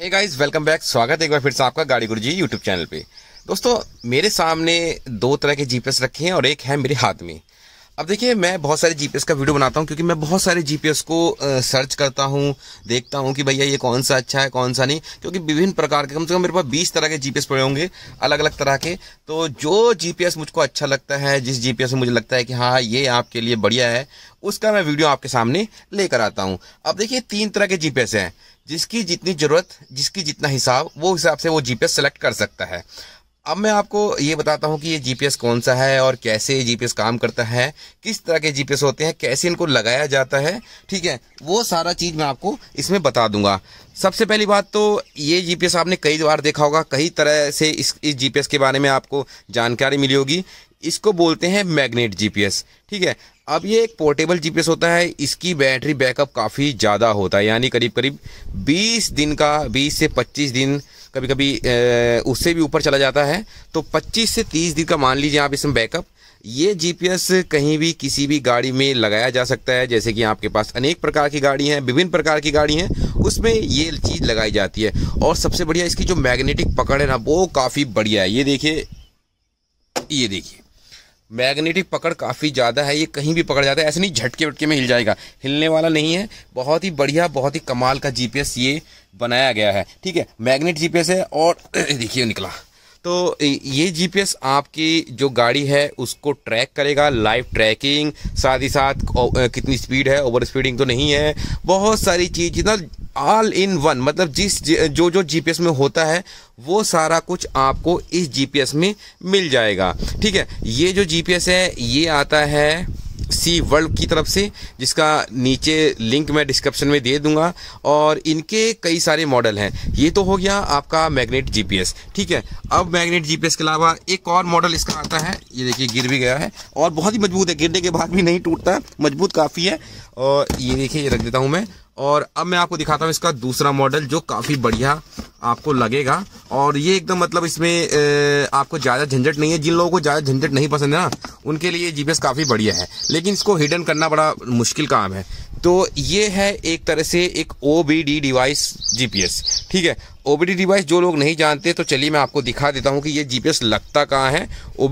hey guys welcome back स्वागत है एक बार फिर से आपका गाड़ी गुरु जी यूट्यूब चैनल पे दोस्तों मेरे सामने दो तरह के जीपीएस रखे हैं और एक है मेरे हाथ में अब देखिए मैं बहुत सारे जीपीएस का वीडियो बनाता हूँ क्योंकि मैं बहुत सारे जीपीएस को सर्च करता हूँ देखता हूँ कि भैया ये कौन सा अच्छा है कौन सा नहीं क्योंकि विभिन्न प्रकार के कम से कम मेरे पास बीस तरह के जीपीएस पड़े होंगे अलग अलग तरह के तो जो जीपीएस मुझको अच्छा लगता है जिस जीपीएस में मुझे लगता है कि हाँ ये आपके लिए बढ़िया है उसका मैं वीडियो आपके सामने लेकर आता हूँ अब देखिए तीन तरह के जीपीएस हैं जिसकी जितनी ज़रूरत जिसकी जितना हिसाब वो हिसाब से वो जीपीएस सेलेक्ट कर सकता है अब मैं आपको ये बताता हूँ कि ये जीपीएस कौन सा है और कैसे ये जीपीएस काम करता है किस तरह के जीपीएस होते हैं कैसे इनको लगाया जाता है ठीक है वो सारा चीज़ मैं आपको इसमें बता दूंगा सबसे पहली बात तो ये जीपीएस आपने कई बार देखा होगा कई तरह से इस इस जीपीएस के बारे में आपको जानकारी मिली होगी इसको बोलते हैं मैग्नेट जी ठीक है अब ये एक पोर्टेबल जीपीएस होता है इसकी बैटरी बैकअप काफ़ी ज़्यादा होता है यानी करीब करीब 20 दिन का 20 से 25 दिन कभी कभी उससे भी ऊपर चला जाता है तो 25 से 30 दिन का मान लीजिए आप इसमें बैकअप ये जीपीएस कहीं भी किसी भी गाड़ी में लगाया जा सकता है जैसे कि आपके पास अनेक प्रकार की गाड़ी हैं विभिन्न प्रकार की गाड़ी हैं उसमें ये चीज़ लगाई जाती है और सबसे बढ़िया इसकी जो मैग्नेटिक पकड़ है ना वो काफ़ी बढ़िया है ये देखिए ये देखिए मैग्नेटिक पकड़ काफ़ी ज़्यादा है ये कहीं भी पकड़ जाता है ऐसे नहीं झटके वटके में हिल जाएगा हिलने वाला नहीं है बहुत ही बढ़िया बहुत ही कमाल का जीपीएस ये बनाया गया है ठीक है मैग्नेट जीपीएस है और देखिए निकला तो ये जीपीएस आपकी जो गाड़ी है उसको ट्रैक करेगा लाइव ट्रैकिंग साथ ही साथ कितनी स्पीड है ओवर स्पीडिंग तो नहीं है बहुत सारी चीज़ ना ऑल इन वन मतलब जिस जो जो जीपीएस में होता है वो सारा कुछ आपको इस जीपीएस में मिल जाएगा ठीक है ये जो जीपीएस है ये आता है सी वर्ल्ड की तरफ से जिसका नीचे लिंक मैं डिस्क्रिप्शन में दे दूंगा और इनके कई सारे मॉडल हैं ये तो हो गया आपका मैग्नेट जीपीएस ठीक है अब मैग्नेट जीपीएस के अलावा एक और मॉडल इसका आता है ये देखिए गिर भी गया है और बहुत ही मजबूत है गिरने के बाद भी नहीं टूटता मजबूत काफ़ी है और ये देखिए ये रख देता हूँ मैं और अब मैं आपको दिखाता हूँ इसका दूसरा मॉडल जो काफ़ी बढ़िया आपको लगेगा और ये एकदम मतलब इसमें आपको ज़्यादा झंझट नहीं है जिन लोगों को ज़्यादा झंझट नहीं पसंद है ना उनके लिए जी काफ़ी बढ़िया है लेकिन इसको हिडन करना बड़ा मुश्किल काम है तो ये है एक तरह से एक ओ डिवाइस जी ठीक है ओ डिवाइस जो लोग नहीं जानते तो चलिए मैं आपको दिखा देता हूँ कि ये जी लगता कहाँ है ओ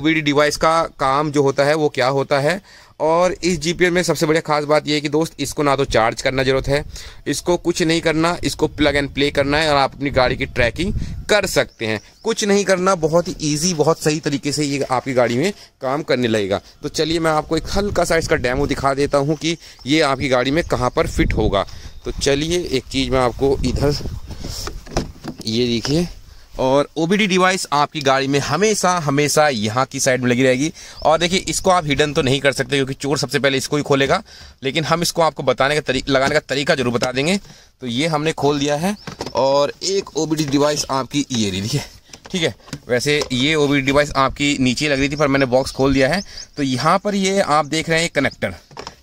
बी डिवाइस का काम जो होता है वो क्या होता है और इस जी में सबसे बढ़िया खास बात यह है कि दोस्त इसको ना तो चार्ज करना ज़रूरत है इसको कुछ नहीं करना इसको प्लग एंड प्ले करना है और आप अपनी गाड़ी की ट्रैकिंग कर सकते हैं कुछ नहीं करना बहुत ही ईजी बहुत सही तरीके से ये आपकी गाड़ी में काम करने लगेगा तो चलिए मैं आपको एक हल्का सा इसका डैमो दिखा देता हूँ कि ये आपकी गाड़ी में कहाँ पर फिट होगा तो चलिए एक चीज़ मैं आपको इधर ये देखिए और ओ डिवाइस आपकी गाड़ी में हमेशा हमेशा यहाँ की साइड में लगी रहेगी और देखिए इसको आप हिडन तो नहीं कर सकते क्योंकि चोर सबसे पहले इसको ही खोलेगा लेकिन हम इसको आपको बताने का तरी लगाने का तरीका जरूर बता देंगे तो ये हमने खोल दिया है और एक ओ डिवाइस आपकी ये रही है ठीक है वैसे ये ओ डिवाइस आपकी नीचे लग रही थी पर मैंने बॉक्स खोल दिया है तो यहाँ पर ये आप देख रहे हैं कनेक्टर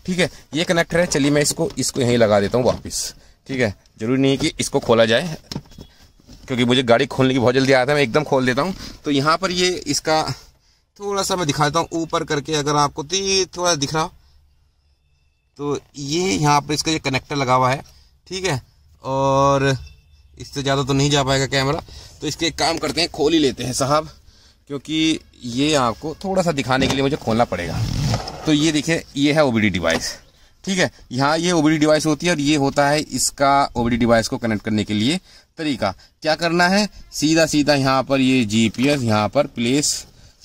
ठीक है ये कनेक्टर है चलिए मैं इसको इसको यहीं लगा देता हूँ वापस ठीक है ज़रूरी नहीं कि इसको खोला जाए क्योंकि मुझे गाड़ी खोलने की बहुत जल्दी आया था मैं एकदम खोल देता हूँ तो यहाँ पर ये इसका थोड़ा सा मैं दिखा देता हूँ ऊपर करके अगर आपको तो थोड़ा दिख रहा तो ये यहाँ पर इसका ये कनेक्टर लगा हुआ है ठीक है और इससे ज़्यादा तो नहीं जा पाएगा कैमरा तो इसके एक काम करते हैं खोल ही लेते हैं साहब क्योंकि ये आपको थोड़ा सा दिखाने के लिए मुझे खोलना पड़ेगा तो ये देखिए ये है ओ डिवाइस ठीक है यहाँ ये ओ डिवाइस होती है और ये होता है इसका ओ डिवाइस को कनेक्ट करने के लिए तरीका क्या करना है सीधा सीधा यहाँ पर ये जीपीएस यहाँ पर प्लेस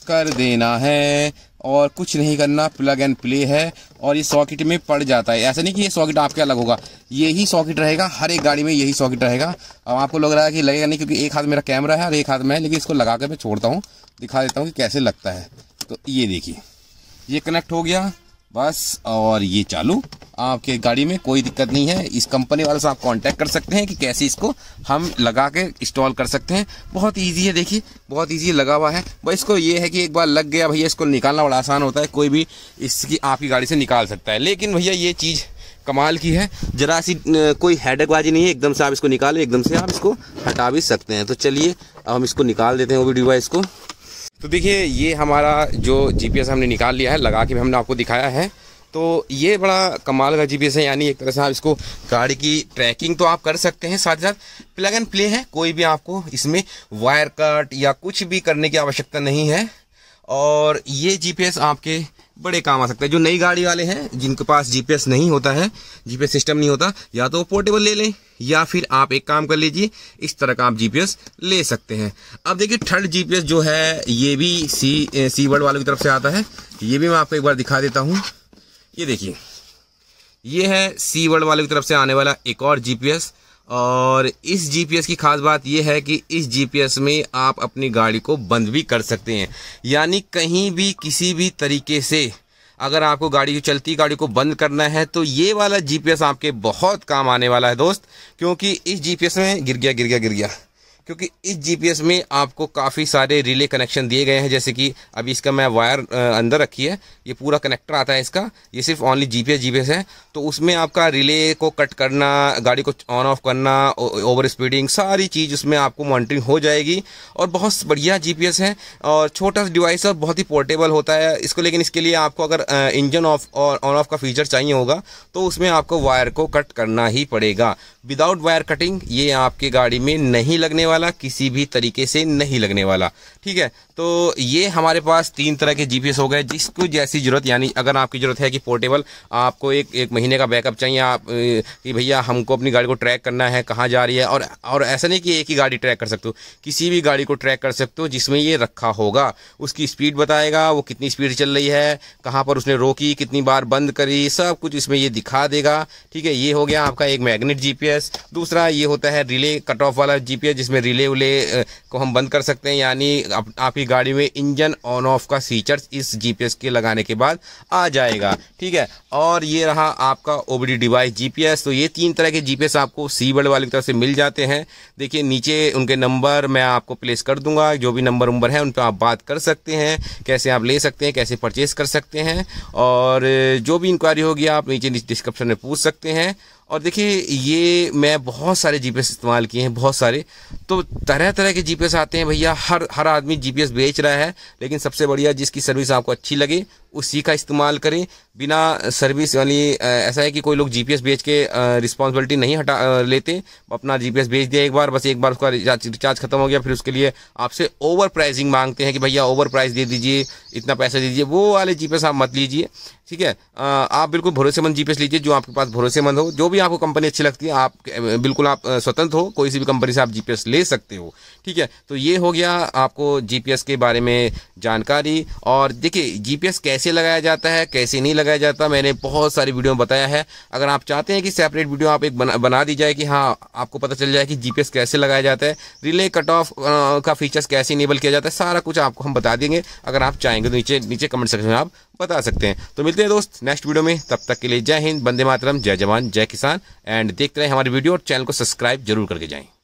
कर देना है और कुछ नहीं करना प्लग एंड प्ले है और ये सॉकेट में पड़ जाता है ऐसा नहीं कि ये सॉकेट आपके अलग होगा यही सॉकेट रहेगा हर एक गाड़ी में यही सॉकेट रहेगा अब आपको लग रहा है कि लगेगा नहीं क्योंकि एक हाथ मेरा कैमरा है और एक हाथ में है लेकिन इसको लगा कर मैं छोड़ता हूँ दिखा देता हूँ कि कैसे लगता है तो ये देखिए ये कनेक्ट हो गया बस और ये चालू आपके गाड़ी में कोई दिक्कत नहीं है इस कंपनी वाले से आप कांटेक्ट कर सकते हैं कि कैसे इसको हम लगा के इंस्टॉल कर सकते हैं बहुत ईजी है देखिए बहुत ईजी लगा हुआ है बस इसको ये है कि एक बार लग गया भैया इसको निकालना बड़ा आसान होता है कोई भी इसकी आपकी गाड़ी से निकाल सकता है लेकिन भैया ये चीज़ कमाल की है जरा सी कोई हैडकबाजी नहीं है एकदम से आप इसको निकालें एकदम से आप इसको हटा भी सकते हैं तो चलिए अब हम इसको निकाल देते हैं वो डिवाइस को तो देखिए ये हमारा जो जीपीएस हमने निकाल लिया है लगा के भी हमने आपको दिखाया है तो ये बड़ा कमाल का जी है यानी एक तरह से आप इसको गाड़ी की ट्रैकिंग तो आप कर सकते हैं साथ ही साथ प्लग एंड प्ले है कोई भी आपको इसमें वायर कट या कुछ भी करने की आवश्यकता नहीं है और ये जीपीएस आपके बड़े काम आ सकते हैं जो नई गाड़ी वाले हैं जिनके पास जीपीएस नहीं होता है जीपीएस सिस्टम नहीं होता या तो वो पोर्टेबल ले लें या फिर आप एक काम कर लीजिए इस तरह का आप जीपीएस ले सकते हैं अब देखिए थर्ड जीपीएस जो है ये भी सी सी वर्ड वालों की तरफ से आता है ये भी मैं आपको एक बार दिखा देता हूँ ये देखिए ये है सी वर्ल्ड वाले की तरफ से आने वाला एक और जीपीएस और इस जीपीएस की खास बात यह है कि इस जीपीएस में आप अपनी गाड़ी को बंद भी कर सकते हैं यानी कहीं भी किसी भी तरीके से अगर आपको गाड़ी की चलती गाड़ी को बंद करना है तो ये वाला जीपीएस आपके बहुत काम आने वाला है दोस्त क्योंकि इस जीपीएस में गिर गया गिर गया गिर गया क्योंकि इस जीपीएस में आपको काफ़ी सारे रिले कनेक्शन दिए गए हैं जैसे कि अभी इसका मैं वायर अंदर रखी है ये पूरा कनेक्टर आता है इसका ये सिर्फ ओनली जीपीएस जीपीएस है तो उसमें आपका रिले को कट करना गाड़ी को ऑन ऑफ करना ओवर स्पीडिंग सारी चीज़ उसमें आपको मॉनिटरिंग हो जाएगी और बहुत बढ़िया जी है और छोटा सा डिवाइस और बहुत ही पोर्टेबल होता है इसको लेकिन इसके लिए आपको अगर इंजन ऑफ और ऑन ऑफ का फीचर चाहिए होगा तो उसमें आपको वायर को कट करना ही पड़ेगा विदाउट वायर कटिंग ये आपकी गाड़ी में नहीं लगने वाला वाला किसी भी तरीके से नहीं लगने वाला ठीक है तो ये हमारे पास तीन तरह के जी हो गए जिसको जैसी ज़रूरत यानी अगर आपकी ज़रूरत है कि पोर्टेबल आपको एक एक महीने का बैकअप चाहिए आप कि भैया हमको अपनी गाड़ी को ट्रैक करना है कहाँ जा रही है और और ऐसा नहीं कि एक ही गाड़ी ट्रैक कर सकते हो किसी भी गाड़ी को ट्रैक कर सकते हो जिसमें ये रखा होगा उसकी स्पीड बताएगा वो कितनी स्पीड चल रही है कहाँ पर उसने रोकी कितनी बार बंद करी सब कुछ इसमें ये दिखा देगा ठीक है ये हो गया आपका एक मैग्नेट जी दूसरा ये होता है रिले कट ऑफ वाला जी जिसमें रिले उले को हम बंद कर सकते हैं यानी आप, आपकी गाड़ी में इंजन ऑन ऑफ का फीचर्स इस जीपीएस के लगाने के बाद आ जाएगा ठीक है और ये रहा आपका ओबडी डिवाइस जीपीएस तो ये तीन तरह के जीपीएस आपको सी बल्ड वाली तरफ से मिल जाते हैं देखिए नीचे उनके नंबर मैं आपको प्लेस कर दूंगा जो भी नंबर उम्बर है उन पर आप बात कर सकते हैं कैसे आप ले सकते हैं कैसे परचेस कर सकते हैं और जो भी इंक्वायरी होगी आप नीचे डिस्क्रिप्शन में पूछ सकते हैं और देखिए ये मैं बहुत सारे जीपीएस इस्तेमाल किए हैं बहुत सारे तो तरह तरह के जीपीएस आते हैं भैया हर हर आदमी जीपीएस बेच रहा है लेकिन सबसे बढ़िया जिसकी सर्विस आपको अच्छी लगे उसी का इस्तेमाल करें बिना सर्विस यानी ऐसा है कि कोई लोग जीपीएस बेच के रिस्पांसिबिलिटी नहीं हटा लेते अपना जीपीएस बेच दिया एक बार बस एक बार उसका रिचार्ज खत्म हो गया फिर उसके लिए आपसे ओवर प्राइजिंग मांगते हैं कि भैया ओवर प्राइस दे दीजिए इतना पैसा दीजिए वो वाले जी आप मत लीजिए ठीक है आप बिल्कुल भरोसेमंद जी लीजिए जो आपके पास भरोसेमंद हो जो भी आपको कंपनी अच्छी लगती है आप बिल्कुल आप स्वतंत्र हो कोई सी भी कंपनी से आप जी ले सकते हो ठीक है तो ये हो गया आपको जी के बारे में जानकारी और देखिए जी कैसे कैसे लगाया जाता है कैसे नहीं लगाया जाता मैंने बहुत सारी वीडियो में बताया है अगर आप चाहते हैं कि सेपरेट वीडियो आप एक बना, बना दी जाए कि हाँ आपको पता चल जाए कि जीपीएस कैसे लगाया जाता है रिले कट ऑफ का फीचर्स कैसे इनेबल किया जाता है सारा कुछ आपको हम बता देंगे अगर आप चाहेंगे तो नीचे नीचे कमेंट सेक्शन में आप बता सकते हैं तो मिलते हैं दोस्त नेक्स्ट वीडियो में तब तक के लिए जय हिंद बंदे मातरम जय जवान जय किसान एंड देखते रहे हमारी वीडियो और चैनल को सब्सक्राइब जरूर करके जाएँ